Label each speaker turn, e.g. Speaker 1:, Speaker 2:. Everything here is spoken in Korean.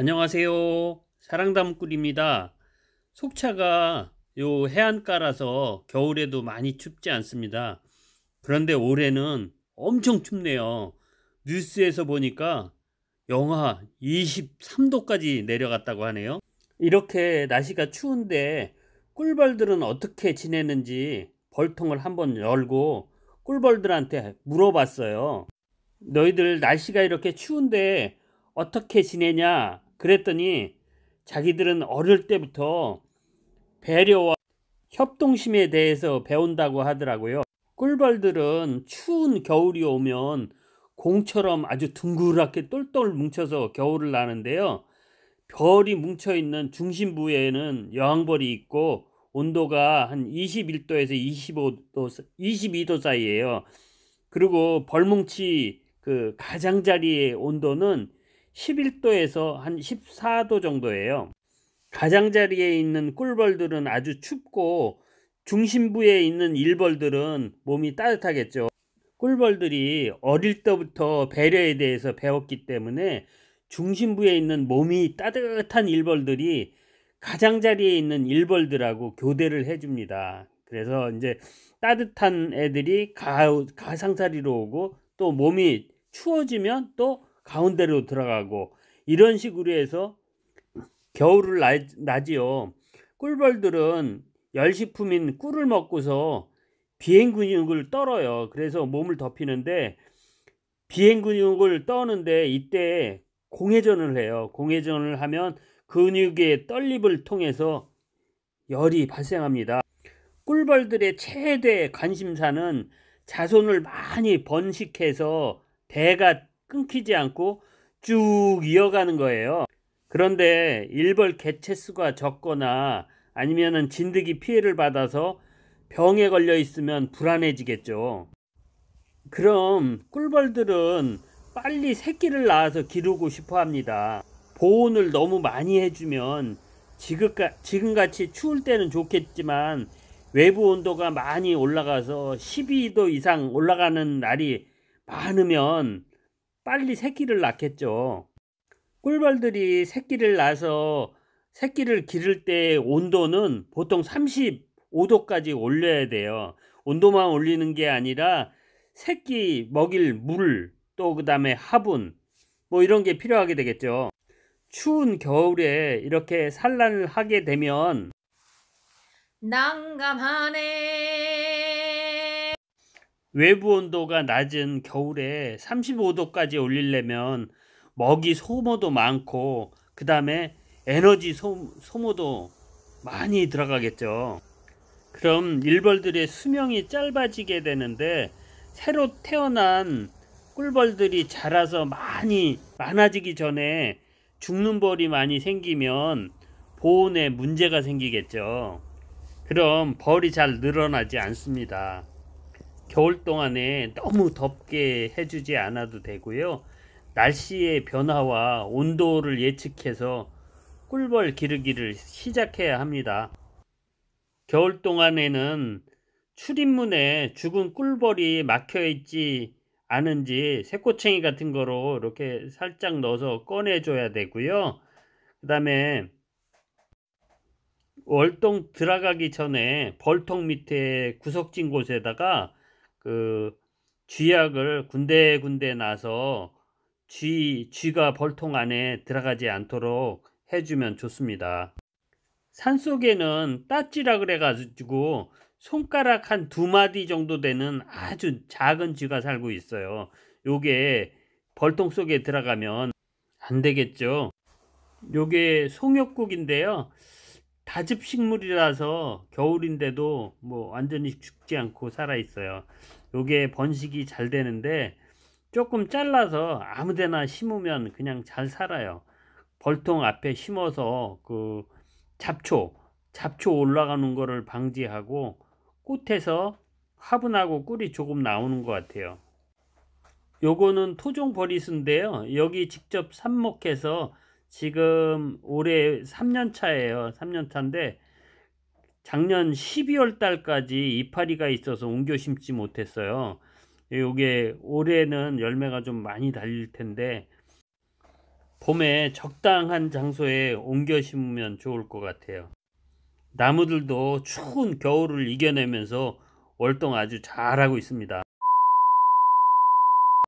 Speaker 1: 안녕하세요. 사랑담꿀입니다. 속차가 요 해안가라서 겨울에도 많이 춥지 않습니다. 그런데 올해는 엄청 춥네요. 뉴스에서 보니까 영하 23도까지 내려갔다고 하네요. 이렇게 날씨가 추운데 꿀벌들은 어떻게 지내는지 벌통을 한번 열고 꿀벌들한테 물어봤어요. 너희들 날씨가 이렇게 추운데 어떻게 지내냐 그랬더니 자기들은 어릴 때부터 배려와 협동심에 대해서 배운다고 하더라고요. 꿀벌들은 추운 겨울이 오면 공처럼 아주 둥그랗게 똘똘 뭉쳐서 겨울을 나는데요. 별이 뭉쳐 있는 중심부에는 여왕벌이 있고 온도가 한 21도에서 25도, 22도 사이에요 그리고 벌뭉치 그 가장자리의 온도는 11도에서 한 14도 정도예요. 가장자리에 있는 꿀벌들은 아주 춥고 중심부에 있는 일벌들은 몸이 따뜻하겠죠. 꿀벌들이 어릴 때부터 배려에 대해서 배웠기 때문에 중심부에 있는 몸이 따뜻한 일벌들이 가장자리에 있는 일벌들하고 교대를 해줍니다. 그래서 이제 따뜻한 애들이 가, 가상자리로 오고 또 몸이 추워지면 또 가운데로 들어가고 이런 식으로 해서 겨울을 나, 나지요. 꿀벌들은 열식품인 꿀을 먹고서 비행 근육을 떨어요. 그래서 몸을 덮이는데 비행 근육을 떠는데 이때 공회전을 해요. 공회전을 하면 근육의 떨립을 통해서 열이 발생합니다. 꿀벌들의 최대 관심사는 자손을 많이 번식해서 대가 끊기지 않고 쭉 이어가는 거예요. 그런데 일벌 개체수가 적거나 아니면 진드기 피해를 받아서 병에 걸려 있으면 불안해지겠죠. 그럼 꿀벌들은 빨리 새끼를 낳아서 기르고 싶어 합니다. 보온을 너무 많이 해주면 지금같이 추울 때는 좋겠지만 외부 온도가 많이 올라가서 12도 이상 올라가는 날이 많으면 빨리 새끼를 낳겠죠. 꿀벌들이 새끼를 낳아서 새끼를 기를 때 온도는 보통 35도까지 올려야 돼요. 온도만 올리는 게 아니라 새끼 먹일 물, 또 그 다음에 화분, 뭐 이런 게 필요하게 되겠죠. 추운 겨울에 이렇게 산란을 하게 되면 난감하네. 외부 온도가 낮은 겨울에 35도까지 올리려면 먹이 소모도 많고 그 다음에 에너지 소, 소모도 많이 들어가겠죠. 그럼 일벌들의 수명이 짧아지게 되는데 새로 태어난 꿀벌들이 자라서 많이 많아지기 전에 죽는 벌이 많이 생기면 보온에 문제가 생기겠죠. 그럼 벌이 잘 늘어나지 않습니다. 겨울 동안에 너무 덥게 해주지 않아도 되고요. 날씨의 변화와 온도를 예측해서 꿀벌 기르기를 시작해야 합니다. 겨울 동안에는 출입문에 죽은 꿀벌이 막혀 있지 않은지 새꼬챙이 같은 거로 이렇게 살짝 넣어서 꺼내줘야 되고요. 그 다음에 월동 들어가기 전에 벌통 밑에 구석진 곳에다가 그 쥐약을 군데군데 나서 쥐, 쥐가 벌통 안에 들어가지 않도록 해주면 좋습니다. 산 속에는 따찌라 그래가지고 손가락 한 두 마디 정도 되는 아주 작은 쥐가 살고 있어요. 요게 벌통 속에 들어가면 안 되겠죠. 요게 송역국인데요. 다집 식물이라서 겨울인데도 뭐 완전히 죽지 않고 살아 있어요. 요게 번식이 잘 되는데 조금 잘라서 아무데나 심으면 그냥 잘 살아요. 벌통 앞에 심어서 그 잡초, 잡초 올라가는 거를 방지하고 꽃에서 화분하고 꿀이 조금 나오는 것 같아요. 요거는 토종 버리스인데요. 여기 직접 삽목해서 지금 올해 3년 차예요. 3년 차인데 작년 12월 달까지 이파리가 있어서 옮겨 심지 못했어요. 요게 올해는 열매가 좀 많이 달릴 텐데 봄에 적당한 장소에 옮겨 심으면 좋을 것 같아요. 나무들도 추운 겨울을 이겨내면서 월동 아주 잘하고 있습니다.